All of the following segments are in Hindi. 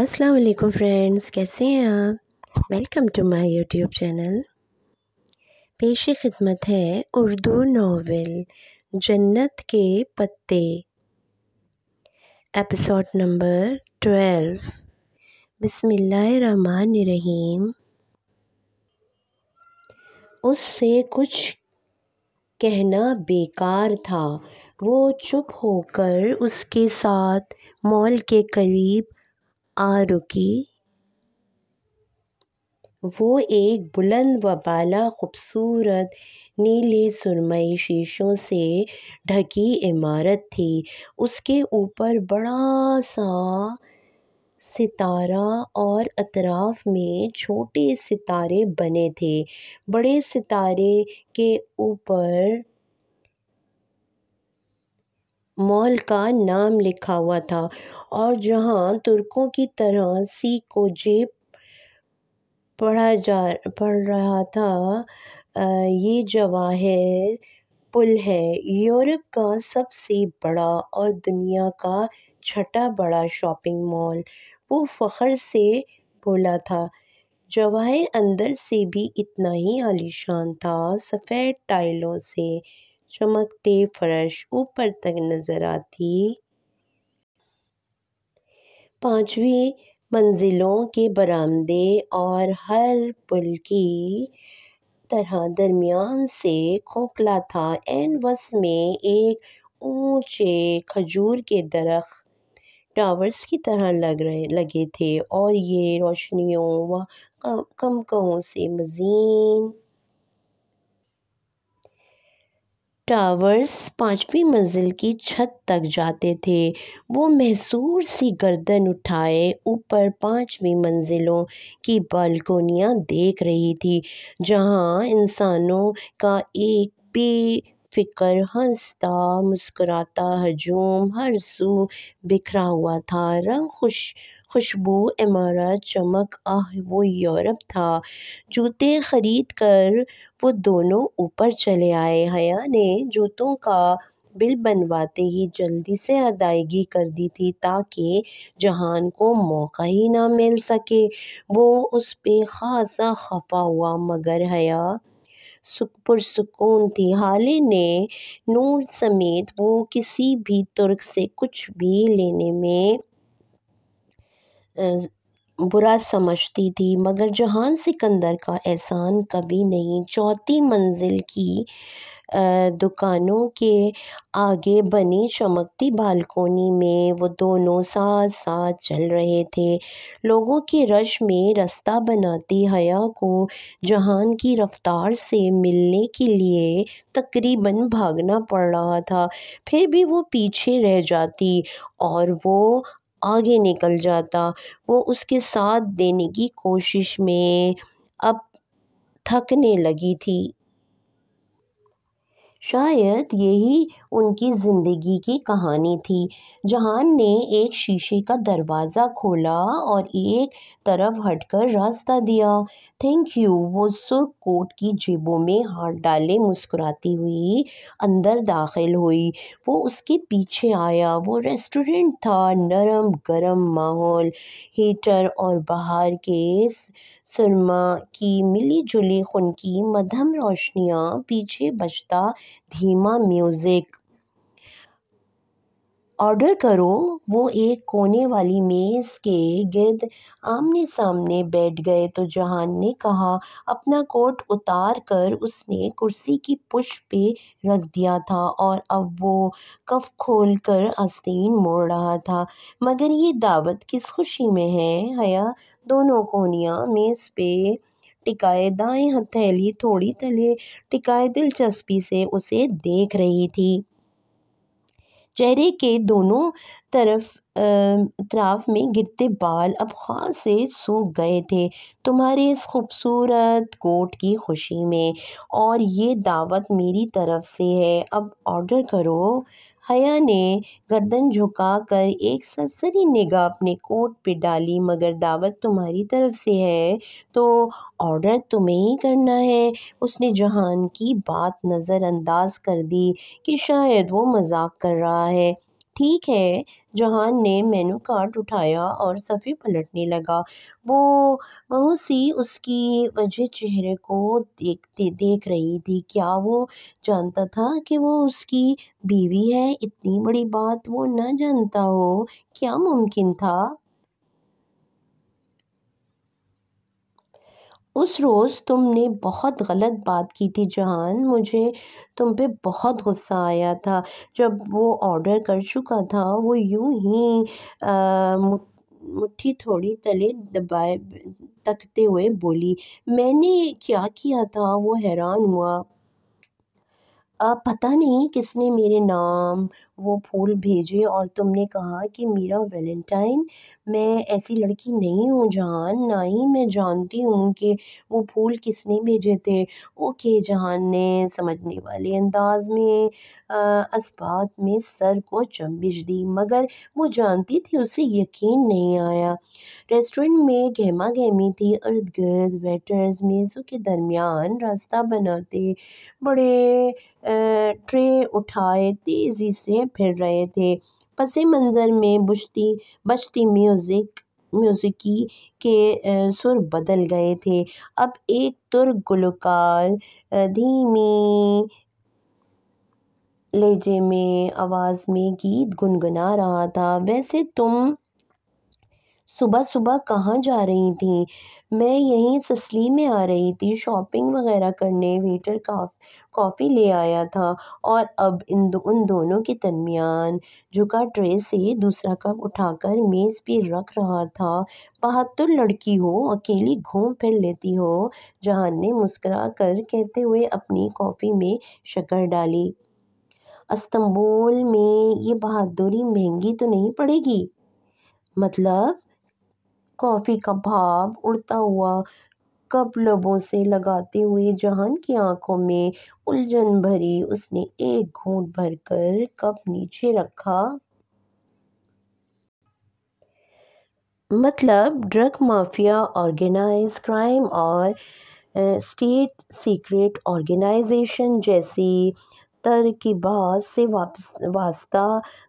अस्सलाम वालेकुम फ्रेंड्स कैसे हैं आप welcome to my YouTube channel पेश खिदमत है उर्दू नावल जन्नत के पत्ते एपिसोड नंबर ट्वेल्व बिस्मिल्लाहिर्रहमानिर्रहीम उससे कुछ कहना बेकार था वो चुप होकर उसके साथ मॉल के करीब आरुकी वो एक बुलंद व बाला खूबसूरत नीले सुरमई शीशों से ढकी इमारत थी उसके ऊपर बड़ा सा सितारा और अतराफ में छोटे सितारे बने थे बड़े सितारे के ऊपर मॉल का नाम लिखा हुआ था और जहां तुर्कों की तरह सी को जेब पढ़ा जा पढ़ रहा था ये जवाहर पुल है यूरोप का सबसे बड़ा और दुनिया का छठा बड़ा शॉपिंग मॉल वो फ़ख्र से बोला था जवाहर अंदर से भी इतना ही आलीशान था सफ़ेद टाइलों से चमकते फर्श ऊपर तक नजर आती पांचवी मंजिलों के बरामदे और हर पुल की तरह दरमियान से खोखला था एन वस में एक ऊंचे खजूर के दरख टावर्स की तरह लग रहे लगे थे और ये रोशनियों व कमकों से मजीन टावर्स पाँचवीं मंजिल की छत तक जाते थे वो महसूर सी गर्दन उठाए ऊपर पाँचवीं मंजिलों की बालकोनियाँ देख रही थी जहाँ इंसानों का एक बेफिक्र हंसता मुस्कुराता हजूम हर सू बिखरा हुआ था रंग खुश खुशबू इमारत चमक आह वो यूरोप था जूते खरीद कर वो दोनों ऊपर चले आए हया ने जूतों का बिल बनवाते ही जल्दी से अदायगी कर दी थी ताकि जहान को मौका ही ना मिल सके वो उस पर ख़ासा खफा हुआ मगर हया सुख पुरसकून थी हाले ने नूर समेत वो किसी भी तुर्क से कुछ भी लेने में बुरा समझती थी मगर जहान सिकंदर का एहसान कभी नहीं चौथी मंजिल की दुकानों के आगे बनी चमकती बालकोनी में वो दोनों साथ साथ चल रहे थे लोगों के रश में रास्ता बनाती हया को जहान की रफ्तार से मिलने के लिए तकरीबन भागना पड़ रहा था फिर भी वो पीछे रह जाती और वो आगे निकल जाता वो उसके साथ देने की कोशिश में अब थकने लगी थी शायद यही उनकी ज़िंदगी की कहानी थी जहान ने एक शीशे का दरवाज़ा खोला और एक तरफ हटकर रास्ता दिया थैंक यू वो सुर्ख कोट की जेबों में हाथ डाले मुस्कुराती हुई अंदर दाखिल हुई वो उसके पीछे आया वो रेस्टोरेंट था नरम गरम माहौल हीटर और बाहर के सुरमा की मिली जुली खुन की मध्यम रोशनियाँ पीछे बजता धीमा म्यूज़िक ऑर्डर करो वो एक कोने वाली मेज़ के गिर्द आमने सामने बैठ गए तो जहान ने कहा अपना कोट उतार कर उसने कुर्सी की पुश पे रख दिया था और अब वो कफ खोल कर आस्तीन मोड़ रहा था मगर ये दावत किस खुशी में है हया दोनों कोनियाँ मेज़ पे टिकाए दाएँ हथेली थोड़ी तले टिकाए दिलचस्पी से उसे देख रही थी चेहरे के दोनों तरफ अतराफ़ में गिरते बाल अब खास से सूख गए थे तुम्हारे इस खूबसूरत कोट की खुशी में और ये दावत मेरी तरफ़ से है अब ऑर्डर करो हया ने गर्दन झुकाकर एक सरसरी निगाह अपने कोट पे डाली मगर दावत तुम्हारी तरफ से है तो ऑर्डर तुम्हें ही करना है उसने जहान की बात नज़रअंदाज कर दी कि शायद वो मजाक कर रहा है ठीक है जहान ने मेनू कार्ड उठाया और सफ़ी पलटने लगा वो बहुत सी उसकी वजह चेहरे को देखते देख रही थी क्या वो जानता था कि वो उसकी बीवी है इतनी बड़ी बात वो ना जानता हो क्या मुमकिन था उस रोज़ तुमने बहुत गलत बात की थी जहान मुझे तुम पे बहुत गुस्सा आया था जब वो ऑर्डर कर चुका था वो यूं ही मुट्ठी थोड़ी तले दबाए तकते हुए बोली मैंने क्या किया था वो हैरान हुआ आ, पता नहीं किसने मेरे नाम वो फूल भेजे और तुमने कहा कि मीरा वैलेंटाइन मैं ऐसी लड़की नहीं हूँ जहान ना ही मैं जानती हूँ कि वो फूल किसने भेजे थे ओके जहान ने समझने वाले अंदाज में इस्बात में सर को चम्बिश दी मगर वो जानती थी उसे यकीन नहीं आया रेस्टोरेंट में गहमा गहमी थी अर्द गर्द वेटर्स मेज़ों के दरमियान रास्ता बनाते बड़े ट्रे उठाए तेज़ी से फिर रहे थे पस मंज़र में बुशती बजती म्यूज़िक म्यूज़िकी के सुर बदल गए थे अब एक तुर्क गुलकार धीमी लहजे में आवाज़ में गीत गुनगुना रहा था वैसे तुम सुबह सुबह कहाँ जा रही थी मैं यहीं ससली में आ रही थी शॉपिंग वगैरह करने वेटर कॉफ़ी ले आया था और अब इन दो उन दोनों के दरमियान झुका ट्रे से दूसरा कप उठाकर मेज़ पे रख रहा था बहादुर लड़की हो अकेली घूम फिर लेती हो जहान ने मुस्करा कर कहते हुए अपनी कॉफ़ी में शक्कर डाली अस्तंबोल में ये बहादुरी महंगी तो नहीं पड़ेगी मतलब कॉफ़ी का भाप उड़ता हुआ कब लबों से लगाते हुए जहान की आंखों में उलझन भरी उसने एक घूंट भरकर कप नीचे रखा मतलब ड्रग माफिया ऑर्गेनाइज क्राइम और स्टेट सीक्रेट ऑर्गेनाइजेशन जैसी पत्थर की बात से वास्ता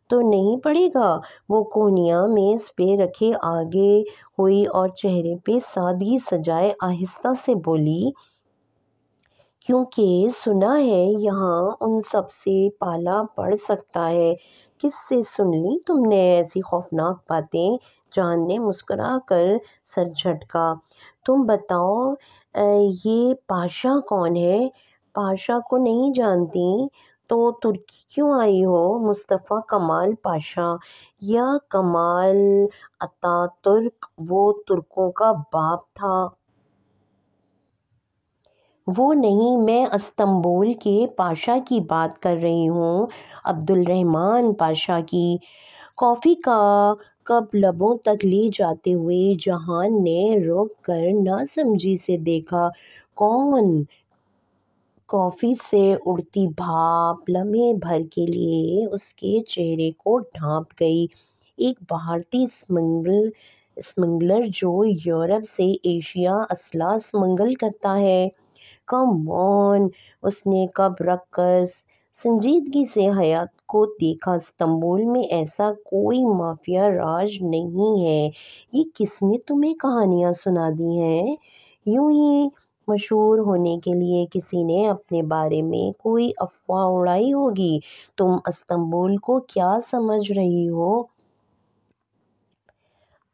तो नहीं पड़ेगा वो कोनिया मेज़ पे रखे आगे हुई और चेहरे पे सादगी सजाए आहिस्ता से बोली क्योंकि सुना है यहाँ उन सब से पाला पड़ सकता है किससे सुन ली तुमने ऐसी खौफनाक बातें जान ने मुस्करा कर सर झटका तुम बताओ ये पाशा कौन है पाशा को नहीं जानती तो तुर्की क्यों आई हो मुस्तफ़ा कमाल पाशा या कमाल अता तुर्क वो तुर्कों का बाप था वो नहीं मैं अस्तंबुल के पाशा की बात कर रही हूँ अब्दुलरहमान पाशा की कॉफ़ी का कप लबों तक ले जाते हुए जहान ने रोक कर नासमझी से देखा कौन कॉफ़ी से उड़ती भाप लम्हे भर के लिए उसके चेहरे को ढांप गई। एक भारतीय स्मंगल स्मंगलर जो यूरोप से एशिया असला स्मंगल करता है। कम मौन उसने कब रख कर संजीदगी से हयात को देखा। इस्तांबुल में ऐसा कोई माफिया राज नहीं है। ये किसने तुम्हें कहानियाँ सुना दी हैं? यूं ही मशहूर होने के लिए किसी ने अपने बारे में कोई अफवाह उड़ाई होगी तुम इस्तंबुल को क्या समझ रही हो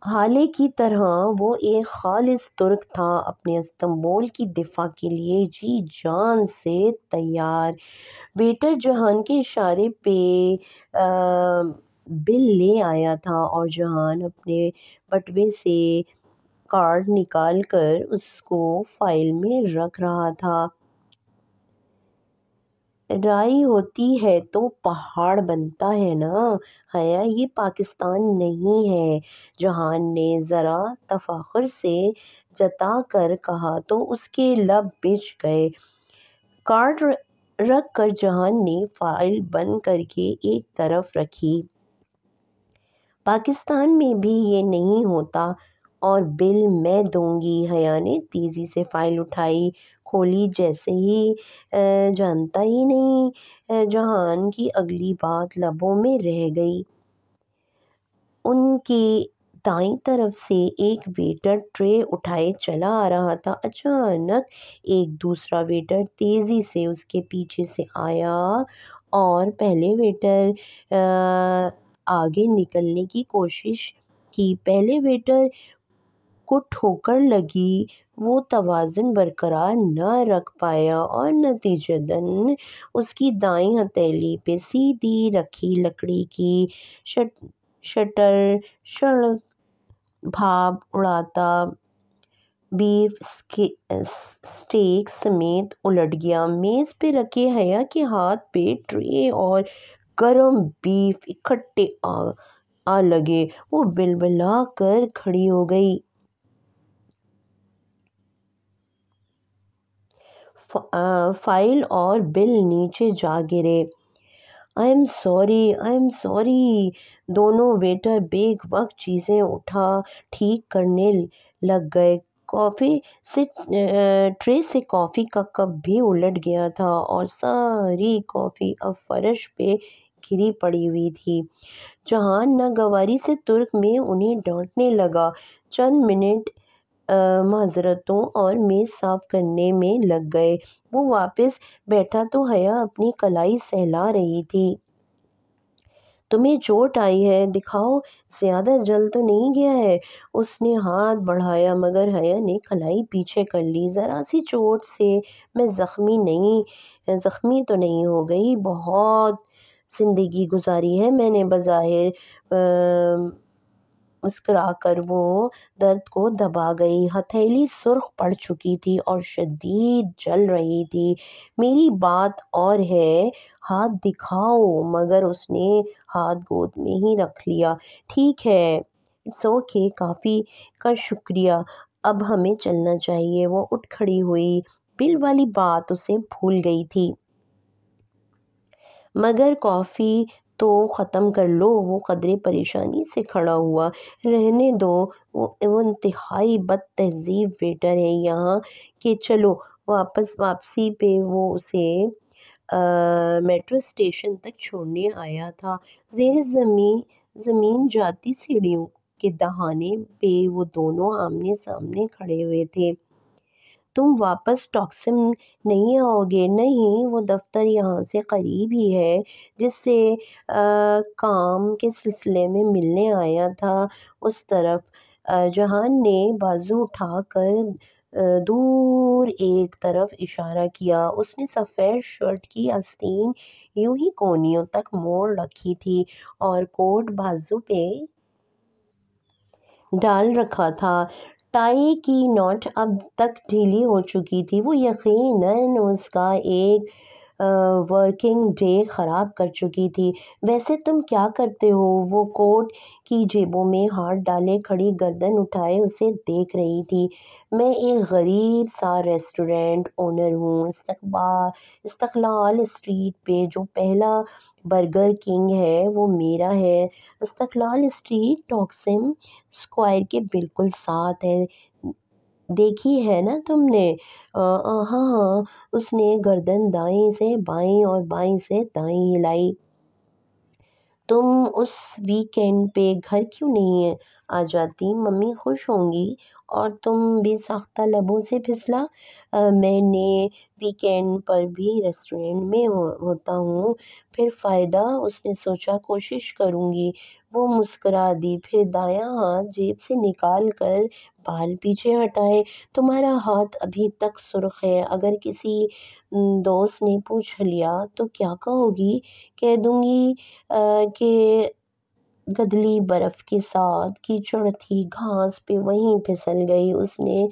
हाले की तरह वो एक खालिस तुर्क था अपने इस्तंबुल की दिफा के लिए जी जान से तैयार वेटर जहान के इशारे पे आ, बिल ले आया था और जहान अपने बटवे से कार्ड निकाल कर उसको फाइल में रख रहा था राई होती है तो पहाड़ बनता है ना हया ये पाकिस्तान नहीं है जहान ने ज़रा तफाखर से जता कर कहा तो उसके लब बिछ गए कार्ड रख कर जहान ने फाइल बंद करके एक तरफ रखी पाकिस्तान में भी ये नहीं होता और बिल मैं दूंगी हया ने तेज़ी से फ़ाइल उठाई खोली जैसे ही जानता ही नहीं जहान की अगली बात लबों में रह गई उनके दाई तरफ से एक वेटर ट्रे उठाए चला आ रहा था अचानक एक दूसरा वेटर तेज़ी से उसके पीछे से आया और पहले वेटर आगे निकलने की कोशिश की पहले वेटर को ठोकर लगी वो तोज़न बरक़रार न रख पाया और नतीजतन उसकी दाई हथेली पे सीधी रखी लकड़ी की शट शटर सड़क भाप उड़ाता बीफ स्टेक समेत उलट गया मेज़ पे रखे हया के हाथ पे ट्रे और गरम बीफ इकट्ठे आ आ लगे वो बिलबिला कर खड़ी हो गई फाइल और बिल नीचे जा गिरे I am sorry I am sorry दोनों वेटर बेग वक्त चीज़ें उठा ठीक करने लग गए कॉफ़ी से ट्रे से कॉफ़ी का कप भी उलट गया था और सारी कॉफ़ी अब फर्श पे गिरी पड़ी हुई थी जहान नागवारी से तुर्क में उन्हें डांटने लगा चंद मिनट माजरतों और मेज़ साफ़ करने में लग गए वो वापस बैठा तो हया अपनी कलाई सहला रही थी तुम्हें चोट आई है दिखाओ ज़्यादा जल तो नहीं गया है उसने हाथ बढ़ाया मगर हया ने कलाई पीछे कर ली ज़रा सी चोट से मैं ज़ख्मी नहीं ज़ख्मी तो नहीं हो गई बहुत ज़िंदगी गुजारी है मैंने बज़ाहिर मुस्कुराकर वो दर्द को दबा गई हथेली सुर्ख पड़ चुकी थी और शदीद जल रही थी मेरी बात और है हाथ दिखाओ मगर उसने हाथ गोद में ही रख लिया ठीक है इट्स ओके काफ़ी का शुक्रिया अब हमें चलना चाहिए वो उठ खड़ी हुई बिल वाली बात उसे भूल गई थी मगर कॉफ़ी तो ख़त्म कर लो वो क़दरे परेशानी से खड़ा हुआ रहने दो वो वो इंतहाई बद तहज़ीब वेटर है यहाँ कि चलो वापस वापसी पे वो उसे मेट्रो स्टेशन तक छोड़ने आया था जेर ज़मीन ज़मीन जाती सीढ़ियों के दहाने पे वो दोनों आमने सामने खड़े हुए थे तुम वापस टॉक्सिम नहीं आओगे नहीं वो दफ्तर यहाँ से करीब ही है जिससे काम के सिलसिले में मिलने आया था उस तरफ जहान ने बाजू उठाकर दूर एक तरफ इशारा किया उसने सफ़ेद शर्ट की आस्तीन यूं ही कोनियों तक मोड़ रखी थी और कोट बाजू पे डाल रखा था टाई की नॉट अब तक ढीली हो चुकी थी वो यकीनन उसका एक वर्किंग डे ख़राब कर चुकी थी वैसे तुम क्या करते हो वो कोट की जेबों में हाथ डाले खड़ी गर्दन उठाए उसे देख रही थी मैं एक गरीब सा रेस्टोरेंट ओनर हूँ इस्तबा इस्तलाल स्ट्रीट पे जो पहला बर्गर किंग है वो मेरा है इस्तलाल स्ट्रीट टॉक्सिम स्क्वायर के बिल्कुल साथ है देखी है ना तुमने हाँ हाँ उसने गर्दन दाएं से बाएं और बाएं से दाएं हिलाई तुम उस वीकेंड पे घर क्यों नहीं आ जाती मम्मी खुश होंगी और तुम भी साख्ता लबों से फिसला आ, मैंने वीकेंड पर भी रेस्टोरेंट में हो, होता हूँ फिर फ़ायदा उसने सोचा कोशिश करूँगी वो मुस्करा दी फिर दायां हाथ जेब से निकाल कर बाल पीछे हटाए तुम्हारा हाथ अभी तक सुर्ख है अगर किसी दोस्त ने पूछ लिया तो क्या कहोगी कह दूँगी कि गदली बर्फ़ के साथ कीचड़ थी घास पे वहीं फिसल गई उसने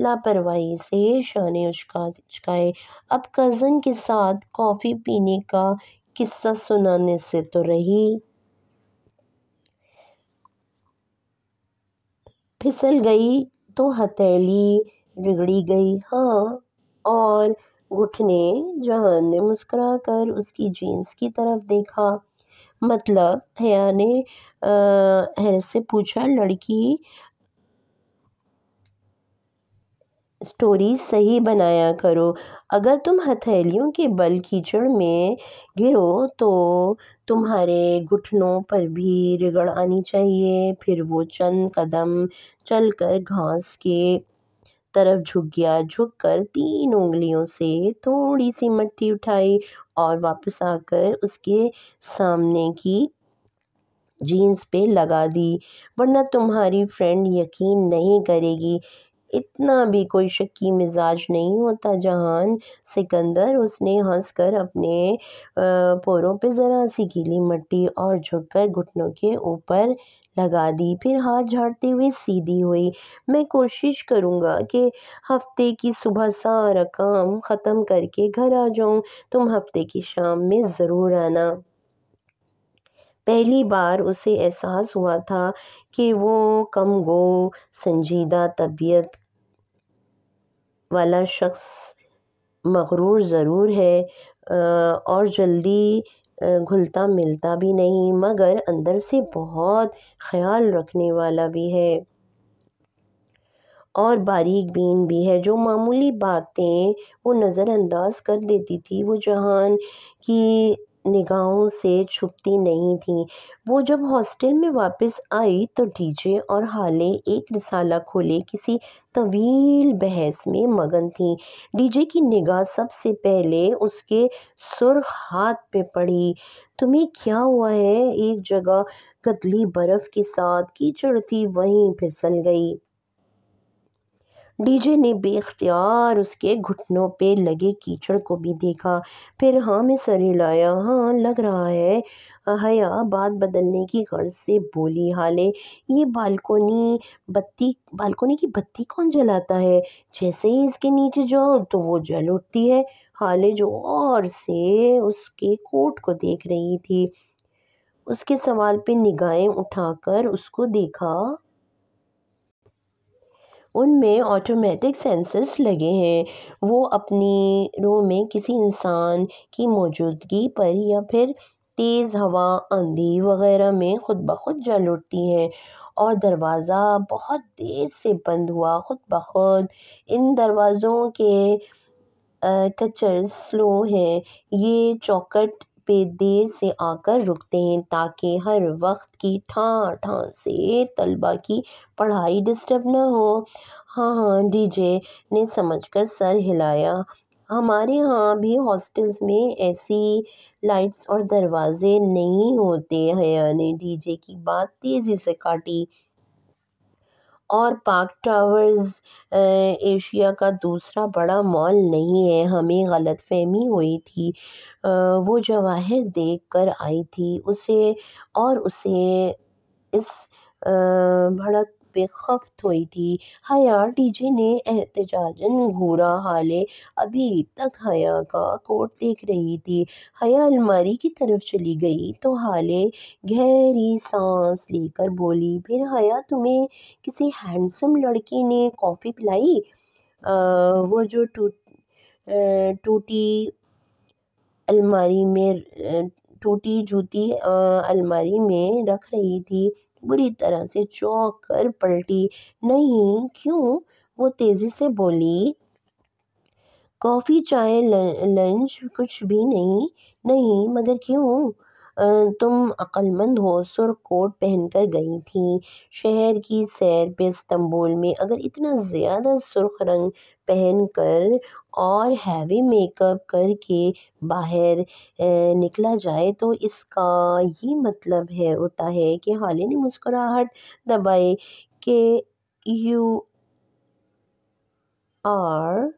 लापरवाही से शान उचका उचकाए अब कज़न के साथ कॉफ़ी पीने का किस्सा सुनाने से तो रही फिसल गई तो हथेली रगड़ी गई हाँ और घुटने जहान ने मुस्करा कर उसकी जीन्स की तरफ देखा मतलब हया ने हैरत से पूछा लड़की स्टोरी सही बनाया करो अगर तुम हथेलियों के बल कीचड़ में गिरो तो तुम्हारे घुटनों पर भी रिगड़ आनी चाहिए फिर वो चंद कदम चलकर घास के तरफ झुक गया झुक कर तीन उंगलियों से थोड़ी सी मिट्टी उठाई और वापस आकर उसके सामने की जीन्स पे लगा दी वरना तुम्हारी फ्रेंड यकीन नहीं करेगी इतना भी कोई शक्की मिजाज नहीं होता जहान सिकंदर उसने हंसकर अपने पोरों पे ज़रा सी गीली मट्टी और झुककर घुटनों के ऊपर लगा दी फिर हाथ झाड़ते हुए सीधी हुई मैं कोशिश करूँगा कि हफ्ते की सुबह सारा काम ख़त्म करके घर आ जाऊँ तुम हफ्ते की शाम में ज़रूर आना पहली बार उसे एहसास हुआ था कि वो कम गो संजीदा तबीयत वाला शख़्स मग़रूर ज़रूर है और जल्दी घुलता मिलता भी नहीं मगर अंदर से बहुत ख़याल रखने वाला भी है और बारीक बीन भी है जो मामूली बातें वो नज़रअंदाज कर देती थी वो जहान की निगाहों से छुपती नहीं थी वो जब हॉस्टल में वापस आई तो डीजे और हाले एक रिसाला खोले किसी तवील बहस में मगन थी डीजे की निगाह सबसे पहले उसके सुर्ख हाथ पे पड़ी तुम्हें क्या हुआ है एक जगह गदली बर्फ़ के साथ कीचड़ थी वहीं फिसल गई डीजे ने बेख्तियार उसके घुटनों पे लगे कीचड़ को भी देखा फिर हाँ में सर हिलाया हाँ लग रहा है हया बात बदलने की गर्ज से बोली हाले ये बालकोनी बत्ती बालकोनी की बत्ती कौन जलाता है जैसे ही इसके नीचे जाओ तो वो जल उठती है हाले जो और से उसके कोट को देख रही थी उसके सवाल पे निगाहें उठाकर उसको देखा उनमें ऑटोमेटिक सेंसर्स लगे हैं वो अपनी रूम में किसी इंसान की मौजूदगी पर या फिर तेज़ हवा आंधी वगैरह में ख़ुद ब खुद जल उठती हैं और दरवाज़ा बहुत देर से बंद हुआ ख़ुद ब खुद इन दरवाज़ों के कचर स्लो हैं ये चौकट पे देर से आकर रुकते हैं ताकि हर वक्त की ठाँ ठाँ से तलबा की पढ़ाई डिस्टर्ब ना हो हाँ हाँ डीजे ने समझकर सर हिलाया हमारे यहाँ भी हॉस्टल्स में ऐसी लाइट्स और दरवाज़े नहीं होते हैं यानी डीजे की बात तेज़ी से काटी और पार्क टावर्स एशिया का दूसरा बड़ा मॉल नहीं है हमें ग़लतफ़हमी हुई थी वो जवाहर देख कर आई थी उसे और उसे इस भड़क पे खफ्त हुई थी हया टीजे ने एहतजाजन घूरा हाले अभी तक हया का कोट देख रही थी हया अलमारी की तरफ चली गई तो हाले गहरी सांस लेकर बोली फिर हया तुम्हें किसी हैंडसम लड़की ने कॉफ़ी पिलाई वो जो टूट टूटी अलमारी में टूटी जूती अलमारी में रख रही थी बुरी तरह से चौंक कर पलटी नहीं क्यों वो तेज़ी से बोली कॉफ़ी चाय लंच कुछ भी नहीं नहीं मगर क्यों तुम अक्लमंद हो सुर कोट पहन कर गई थी शहर की सैर पे इस्तंबुल में अगर इतना ज़्यादा सुर्ख रंग पहन कर और हैवी मेकअप करके बाहर निकला जाए तो इसका ये मतलब है होता है कि हाल ने मुस्कुराहट दबाए के you are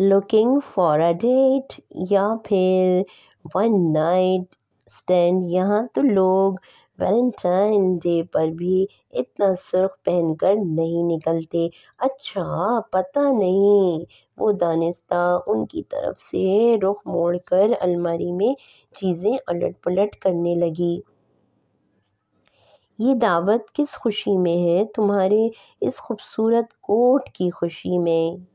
looking for a date या फिर वन नाइट स्टैंड यहाँ तो लोग वैलेंटाइन डे पर भी इतना सुर्ख पहन कर नहीं निकलते अच्छा पता नहीं वो दानिस्ता उनकी तरफ से रुख मोड़ कर अलमारी में चीज़ें अलट पलट करने लगी ये दावत किस खुशी में है तुम्हारे इस खूबसूरत कोट की खुशी में